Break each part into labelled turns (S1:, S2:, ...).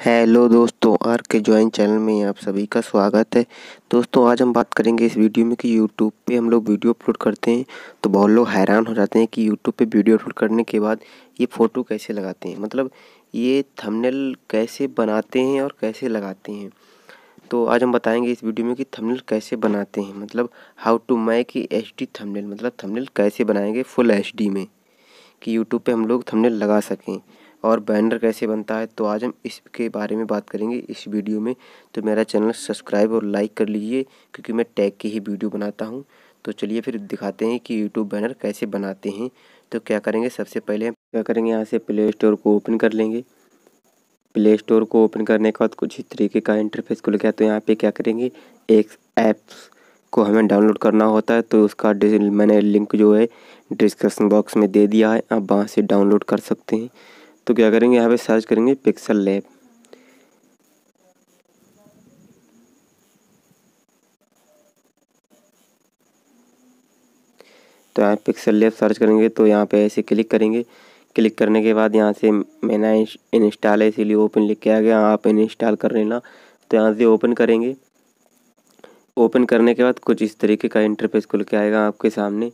S1: hello दोस्तों are K join channel में आप सभी का स्वागत है दोस्तों आज हम बात करेंगे इस वीडियो में कि यूट्यूब पे हम लोग वीडियो अपलोड करते हैं तो बहुत लोग हैरान हो जाते हैं कि यूट्यूब पे वीडियो अपलोड करने के बाद ये फ़ोटो कैसे लगाते हैं मतलब ये थंबनेल कैसे बनाते हैं और कैसे लगाते हैं तो आज हम बताएंगे इस वीडियो में कि थंबनेल कैसे बनाते हैं मतलब how to make H D thumbnail मतलब थमनल कैसे बनाएंगे फुल एच में कि यूट्यूब पर हम लोग थमनेल लगा सकें और बैनर कैसे बनता है तो आज हम इसके बारे में बात करेंगे इस वीडियो में तो मेरा चैनल सब्सक्राइब और लाइक कर लीजिए क्योंकि मैं टैग की ही वीडियो बनाता हूँ तो चलिए फिर दिखाते हैं कि यूट्यूब बैनर कैसे बनाते हैं तो क्या करेंगे सबसे पहले हम क्या करेंगे यहाँ से प्ले स्टोर को ओपन कर लेंगे प्ले स्टोर को ओपन करने के बाद कुछ ही तरीके का इंटरफेस खुल गया तो यहाँ पे क्या करेंगे एक ऐप्स को हमें डाउनलोड करना होता है तो उसका मैंने लिंक जो है डिस्क्रिप्शन बॉक्स में दे दिया है आप वहाँ से डाउनलोड कर सकते हैं तो क्या करेंगे यहाँ पे सर्च करेंगे पिक्सल लैब तो यहाँ पिक्सल लैब सर्च करेंगे तो यहाँ पे ऐसे क्लिक करेंगे क्लिक करने के बाद यहाँ से मैंने इंस्टॉल है इसीलिए ओपन लिख के आ गया आप इंस्टॉल कर लेना तो यहाँ से ओपन करेंगे ओपन करने के बाद कुछ इस तरीके का इंटरफेस खुल के आएगा आपके सामने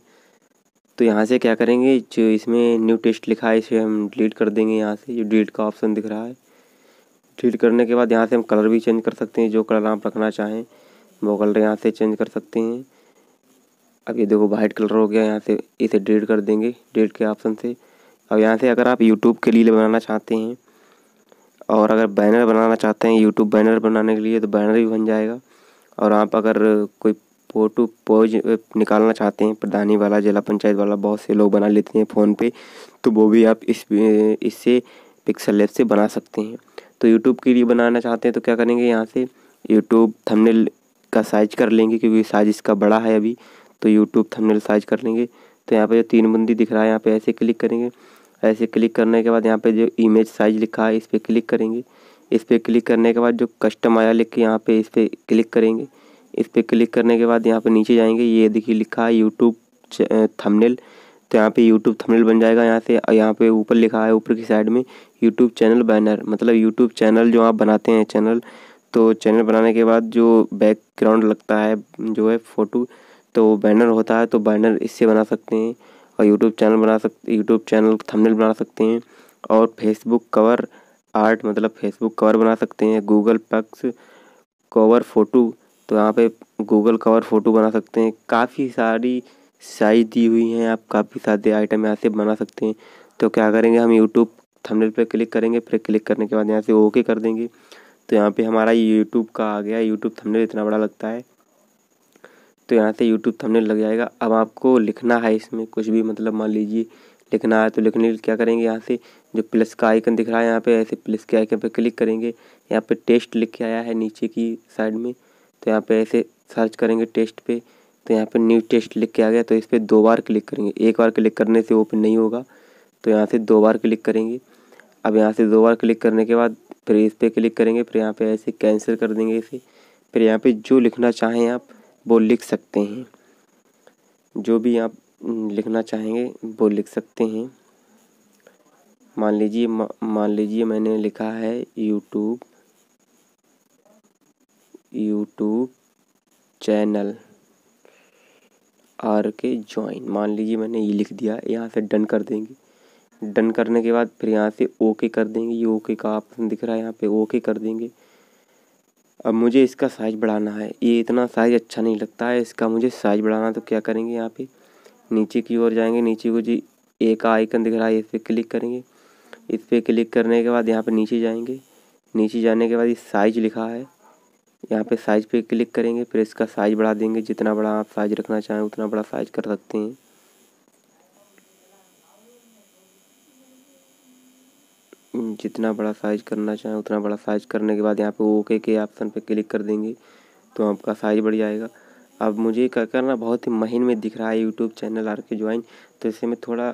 S1: तो यहाँ से क्या करेंगे जो इसमें न्यू टेस्ट लिखा है इसे हम डिलीट कर देंगे यहाँ से ये डिलीट का ऑप्शन दिख रहा है डिलीट करने के बाद यहाँ से हम कलर भी चेंज कर सकते हैं जो कलर आप रखना चाहें वो कलर यहाँ से चेंज कर सकते हैं अब ये देखो वाइट कलर हो गया यहाँ से इसे डिलीट कर देंगे डिलीट के ऑप्शन से अब यहाँ से अगर आप यूट्यूब के लिए बनाना चाहते हैं और अगर बैनर बनाना चाहते हैं यूट्यूब बैनर बनाने के लिए तो बैनर भी बन जाएगा और आप अगर कोई फोटो पोज निकालना चाहते हैं प्रधानी वाला जिला पंचायत वाला बहुत से लोग बना लेते हैं फ़ोन पे तो वो भी आप इस इससे पिक्सल लेप से बना सकते हैं तो यूट्यूब के लिए बनाना चाहते हैं तो क्या करेंगे यहाँ से यूट्यूब थंबनेल का साइज कर लेंगे क्योंकि साइज इसका बड़ा है अभी तो यूट्यूब थंबनेल साइज कर लेंगे तो यहाँ पर जो तीन बंदी दिख रहा है यहाँ पर ऐसे क्लिक करेंगे ऐसे क्लिक करने के बाद यहाँ पर जो इमेज साइज लिखा है इस पर क्लिक करेंगे इस पर क्लिक करने के बाद जो कस्टम आया लिख के यहाँ पर इस पर क्लिक करेंगे इस पर क्लिक करने के बाद यहाँ पर नीचे जाएंगे ये देखिए लिखा है यूट्यूब थमनेल तो यहाँ पे यूट्यूब थंबनेल बन जाएगा यहाँ से यहाँ पे ऊपर लिखा है ऊपर की साइड में YouTube चैनल बैनर मतलब यूट्यूब चैनल जो आप बनाते हैं चैनल तो चैनल बनाने के बाद जो बैकग्राउंड लगता है जो है फ़ोटो तो बैनर होता है तो बैनर इससे बना सकते हैं और यूट्यूब चैनल बना सकते यूट्यूब चैनल थंबनेल बना सकते हैं और फेसबुक कवर आर्ट मतलब फेसबुक कवर बना सकते हैं गूगल पक्स कवर फ़ोटो तो यहाँ पे गूगल कवर फ़ोटो बना सकते हैं काफ़ी सारी साइज दी हुई हैं आप काफ़ी सारे आइटम यहाँ से बना सकते हैं तो क्या करेंगे हम यूट्यूब थंबनेल पे क्लिक करेंगे फिर क्लिक करने के बाद यहाँ से ओके कर देंगे तो यहाँ पे हमारा यूट्यूब का आ गया यूट्यूब थंबनेल इतना बड़ा लगता है तो यहाँ से यूट्यूब थंबनेल लग जाएगा अब आपको लिखना है इसमें कुछ भी मतलब मान लीजिए लिखना है तो लिखने क्या करेंगे यहाँ से जो प्लस का आइकन दिख रहा है यहाँ पे ऐसे प्लस के आइकन पे क्लिक करेंगे यहाँ पे टेस्ट लिख के आया है नीचे की साइड में तो यहाँ पे ऐसे सर्च करेंगे टेस्ट पे तो यहाँ पे न्यू टेस्ट लिख के आ गया तो इस पर दो बार क्लिक करेंगे एक बार क्लिक करने से ओपन नहीं होगा तो यहाँ से दो बार क्लिक करेंगे अब यहाँ से दो बार क्लिक करने के बाद फिर इस पर क्लिक करेंगे फिर यहाँ पर ऐसे कैंसिल कर देंगे इसे फिर यहाँ पर जो लिखना चाहें आप वो लिख सकते हैं जो भी आप लिखना चाहेंगे वो लिख सकते हैं मान लीजिए मान लीजिए मैंने लिखा है YouTube YouTube channel R K join मान लीजिए मैंने ये लिख दिया यहाँ से डन कर देंगे डन करने के बाद फिर यहाँ से ओके कर देंगे ये ओके का ऑप्शन दिख रहा है यहाँ पे ओके कर देंगे अब मुझे इसका साइज बढ़ाना है ये इतना साइज अच्छा नहीं लगता है इसका मुझे साइज बढ़ाना तो क्या करेंगे यहाँ पे नीचे की ओर जाएंगे नीचे को जी ए का आइकन दिख रहा है इस पर क्लिक करेंगे इस पर क्लिक करने के बाद यहाँ पर नीचे जाएंगे नीचे जाने के बाद ये साइज लिखा है यहाँ पे साइज पे क्लिक करेंगे फिर इसका साइज बढ़ा देंगे जितना बड़ा आप साइज रखना चाहें उतना बड़ा साइज कर सकते हैं हम्म, जितना बड़ा साइज करना चाहें उतना बड़ा साइज करने के बाद यहाँ पे ओके के ऑप्शन पे क्लिक कर देंगे तो आपका साइज बढ़ जाएगा अब मुझे क्या करना बहुत ही महीन में दिख रहा है YouTube channel R K join तो इसे मैं थोड़ा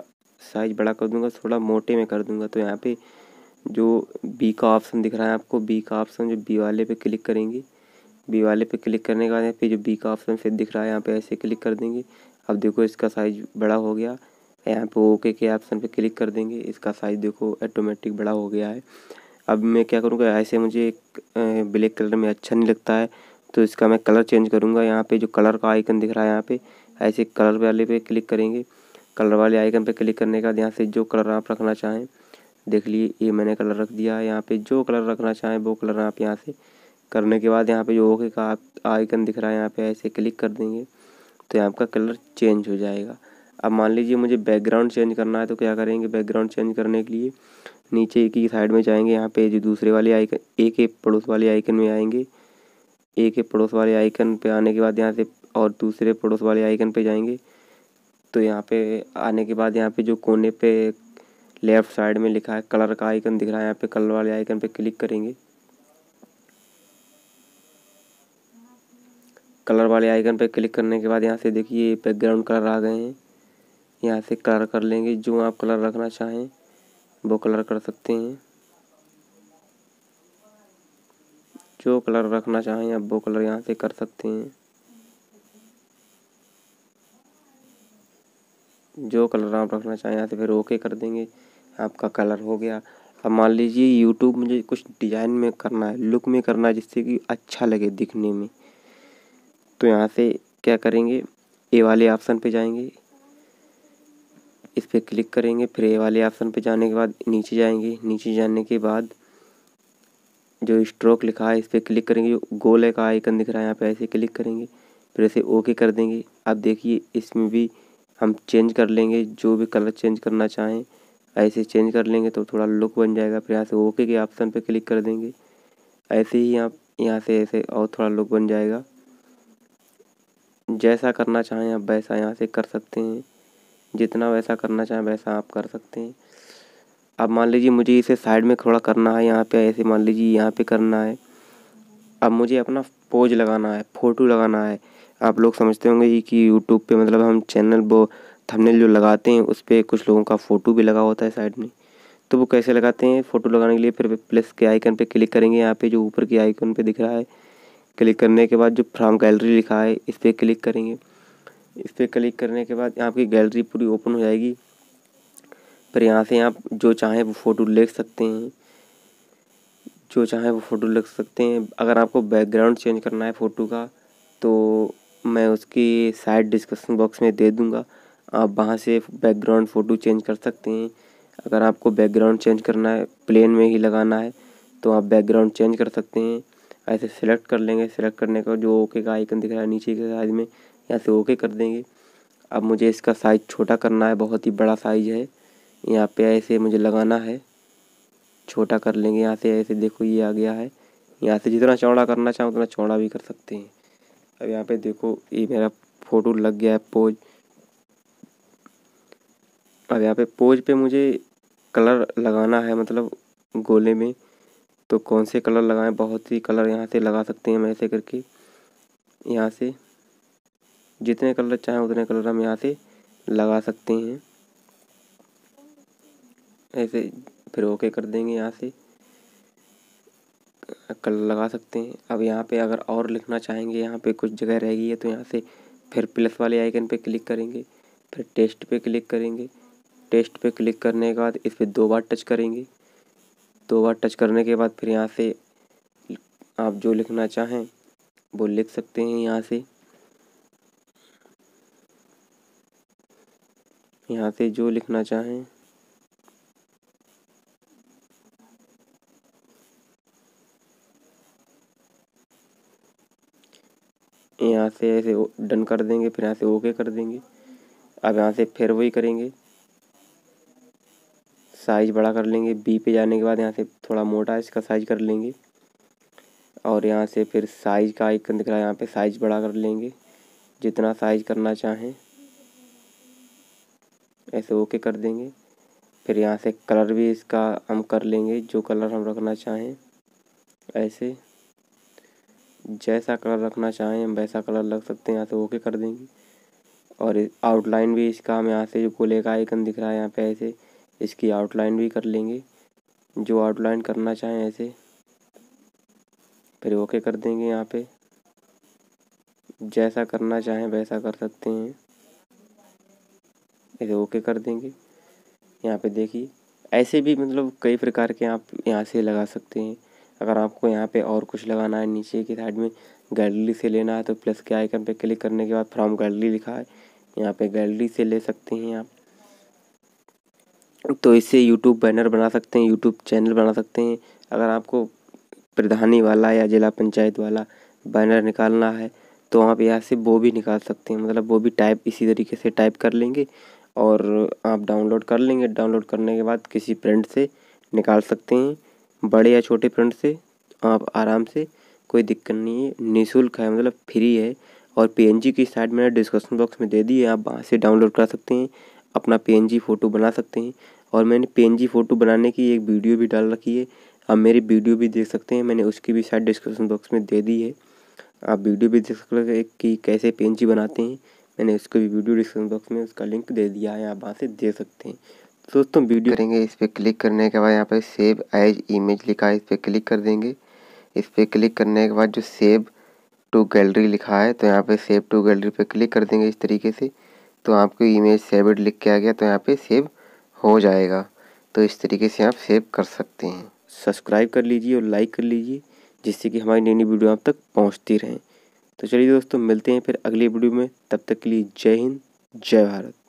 S1: साइज बड़ा कर दूंगा थोड़ा मोटे में कर दूंगा तो यहाँ पे जो बी का ऑप्शन दिख रहा है आपको बी का ऑप्शन जो बी वाले पे क्लिक करेंगे बी वाले पे क्लिक करने के बाद यहाँ पे जो बी का ऑप्शन फिर दिख रहा है यहाँ पे ऐसे क्लिक कर देंगे अब देखो इसका साइज बड़ा हो गया यहाँ पे ओके के ऑप्शन पे क्लिक कर देंगे इसका साइज देखो ऑटोमेटिक बड़ा हो गया है अब मैं क्या करूँगा ऐसे मुझे ब्लैक कलर में अच्छा नहीं लगता है तो इसका मैं कलर चेंज करूँगा यहाँ पर जो कलर का आइकन दिख रहा है यहाँ पर ऐसे कलर वाले पे क्लिक करेंगे कलर वाले आइकन पर क्लिक करने के बाद यहाँ से जो कलर आप रखना चाहें देख लिए ये मैंने कलर रख दिया है यहाँ पे जो कलर रखना चाहें वो कलर आप यहाँ से करने के बाद यहाँ पे जो ओके का आइकन दिख रहा है यहाँ पे ऐसे क्लिक कर देंगे तो यहाँ का कलर चेंज हो जाएगा अब मान लीजिए मुझे बैकग्राउंड चेंज करना है तो क्या करेंगे बैकग्राउंड चेंज करने के लिए नीचे की साइड में जाएंगे यहाँ पे जो दूसरे वाले आइकन एक एक पड़ोस वाले आइकन में आएंगे एक एक पड़ोस वाले आइकन पे आने के बाद यहाँ से और दूसरे पड़ोस वाले आइकन पे जाएंगे तो यहाँ पे आने के बाद यहाँ पे जो कोने पे लेफ़्ट साइड में लिखा है कलर का आइकन दिख रहा है यहाँ पे कलर वाले आइकन पे क्लिक करेंगे कलर वाले आइकन पर क्लिक करने के बाद यहाँ से देखिए बैकग्राउंड कलर आ गए हैं यहाँ से कलर कर लेंगे जो आप कलर रखना चाहें वो कलर कर सकते हैं जो कलर रखना चाहें आप वो कलर यहाँ से कर सकते हैं जो कलर आप रखना चाहें यहाँ से फिर ओके कर देंगे आपका कलर हो गया अब मान लीजिए यूट्यूब मुझे कुछ डिज़ाइन में करना है लुक में करना है जिससे कि अच्छा लगे दिखने में तो यहाँ से क्या करेंगे ए वाले ऑप्शन पे जाएंगे इस पर क्लिक करेंगे फिर ए वाले ऑप्शन पे जाने के बाद नीचे जाएंगे नीचे जाने के बाद जो स्ट्रोक लिखा है इस पर क्लिक करेंगे जो गोले का आइकन दिख रहा है यहाँ पे ऐसे क्लिक करेंगे फिर ऐसे ओके कर देंगे अब देखिए इसमें भी हम चेंज कर लेंगे जो भी कलर चेंज करना चाहें ऐसे चेंज कर लेंगे तो थोड़ा लुक बन जाएगा फिर यहाँ से ओके के ऑप्शन पर क्लिक कर देंगे ऐसे ही आप यहाँ से ऐसे और थोड़ा लुक बन जाएगा जैसा करना चाहें आप वैसा यहाँ से कर सकते हैं जितना वैसा करना चाहें वैसा आप कर सकते हैं अब मान लीजिए मुझे इसे साइड में थोड़ा करना है यहाँ पे ऐसे मान लीजिए यहाँ पे करना है अब मुझे अपना पोज लगाना है फ़ोटो लगाना है आप लोग समझते होंगे कि यूट्यूब पे मतलब हम चैनल वो थंबनेल जो लगाते हैं उस पर कुछ लोगों का फ़ोटो भी लगा होता है साइड में तो वो कैसे लगाते हैं फ़ोटो लगाने के लिए फिर प्लस के आइकन पे क्लिक करेंगे यहाँ पे जो ऊपर के आइकन पे दिख रहा है क्लिक करने के बाद जो फ्राम गैलरी लिखा है इस पर क्लिक करेंगे इस पर क्लिक करने के बाद आपकी गैलरी पूरी ओपन हो जाएगी पर यहाँ से आप जो चाहें वो फ़ोटो ले सकते हैं जो चाहें वो फ़ोटो ले सकते हैं अगर आपको बैकग्राउंड चेंज करना है फ़ोटो का तो मैं उसकी साइड डिस्क्रिप्शन बॉक्स में दे दूँगा आप वहाँ से बैकग्राउंड फ़ोटो चेंज कर सकते हैं अगर आपको बैकग्राउंड चेंज करना है प्लेन में ही लगाना है तो आप बैकग्राउंड चेंज कर सकते हैं ऐसे सेलेक्ट कर लेंगे सेलेक्ट करने का जो ओके का आइकन दिख रहा है नीचे के साइज में यहाँ से ओके कर देंगे अब मुझे इसका साइज़ छोटा करना है बहुत ही बड़ा साइज़ है यहाँ पे ऐसे मुझे लगाना है छोटा कर लेंगे यहाँ से ऐसे देखो ये आ गया है यहाँ से जितना चौड़ा करना चाहो उतना चौड़ा भी कर सकते हैं अब यहाँ पे देखो ये मेरा फ़ोटो लग गया है पोज अब यहाँ पे पोज पे मुझे कलर लगाना है मतलब गोले में तो कौन से कलर लगाएं बहुत ही कलर यहाँ से लगा सकते हैं हम ऐसे करके यहाँ से जितने कलर चाहें उतने कलर हम यहाँ से लगा सकते हैं ऐसे फिर ओके कर देंगे यहाँ से कलर लगा सकते हैं अब यहाँ पे अगर और लिखना चाहेंगे यहाँ पे कुछ जगह रह गई है तो यहाँ से फिर प्लस वाले आइकन पे क्लिक करेंगे फिर टेस्ट पे क्लिक करेंगे टेस्ट पे क्लिक करने के बाद इस पर दो बार टच करेंगे दो बार टच करने के बाद फिर यहाँ से आप जो लिखना चाहें वो लिख सकते हैं यहाँ से यहाँ से जो लिखना चाहें यहाँ से ऐसे डन कर देंगे फिर यहाँ से ओके कर देंगे अब यहाँ से फिर वही करेंगे साइज बड़ा कर लेंगे बी पे जाने के बाद यहाँ से थोड़ा मोटा इसका साइज कर लेंगे और यहाँ से फिर साइज का आइकन दिख रहा है यहाँ पे साइज बड़ा कर लेंगे जितना साइज करना चाहें ऐसे ओके कर देंगे फिर यहाँ से कलर भी इसका हम कर लेंगे जो कलर हम रखना चाहें ऐसे जैसा कलर रखना चाहें हम वैसा कलर लग सकते हैं यहाँ से ओके कर देंगे और आउटलाइन भी इसका हम यहाँ से जो गोले का आइकन दिख रहा है यहाँ पे ऐसे इसकी आउटलाइन भी कर लेंगे जो आउटलाइन करना चाहें ऐसे फिर ओके कर देंगे यहाँ पे जैसा करना चाहें वैसा कर सकते हैं ऐसे ओके कर देंगे यहाँ पे देखिए ऐसे भी मतलब कई प्रकार के आप यहाँ से लगा सकते हैं अगर आपको यहाँ पे और कुछ लगाना है नीचे की साइड में गैलरी से लेना है तो प्लस के आइकन पे क्लिक करने के बाद फ्रॉम गैलरी लिखा है यहाँ पे गैलरी से ले सकते हैं आप तो इससे यूट्यूब बैनर बना सकते हैं यूट्यूब चैनल बना सकते हैं अगर आपको प्रधानी वाला या जिला पंचायत वाला बैनर निकालना है तो आप यहाँ से वो भी निकाल सकते हैं मतलब वो भी टाइप इसी तरीके से टाइप कर लेंगे और आप डाउनलोड कर लेंगे डाउनलोड करने के बाद किसी प्रिंट से निकाल सकते हैं बड़े या छोटे प्रिंट से आप आराम से कोई दिक्कत नहीं है निःशुल्क है मतलब फ्री है और पी की साइड मैंने डिस्क्रिप्शन बॉक्स में दे दी है आप वहाँ से डाउनलोड कर सकते हैं अपना पी फ़ोटो बना सकते हैं और मैंने पी फ़ोटो बनाने की एक वीडियो भी डाल रखी है आप मेरी वीडियो भी देख सकते हैं मैंने उसकी भी शायद डिस्क्रिप्शन बॉक्स में दे दी है आप वीडियो भी देख सकते हैं कि कैसे पेंजी बनाते हैं मैंने उसको भी वीडियो डिस्क्रिप्शन बॉक्स में उसका लिंक दे दिया है आप वहाँ से देख सकते हैं दोस्तों वीडियो करेंगे इस पर क्लिक करने के बाद यहाँ पर सेव एज इमेज लिखा है इस पर क्लिक कर देंगे इस पर क्लिक करने के बाद जो सेव टू गैलरी लिखा है तो यहाँ पे सेव टू गैलरी पे क्लिक कर देंगे इस तरीके से तो आपको इमेज सेवड लिख के आ गया तो यहाँ पे सेव हो जाएगा तो इस तरीके से आप सेव कर सकते हैं सब्सक्राइब कर लीजिए और लाइक कर लीजिए जिससे कि हमारी नई नई वीडियो आप तक पहुँचती रहें तो चलिए दोस्तों मिलते हैं फिर अगली वीडियो में तब तक के लिए जय हिंद जय भारत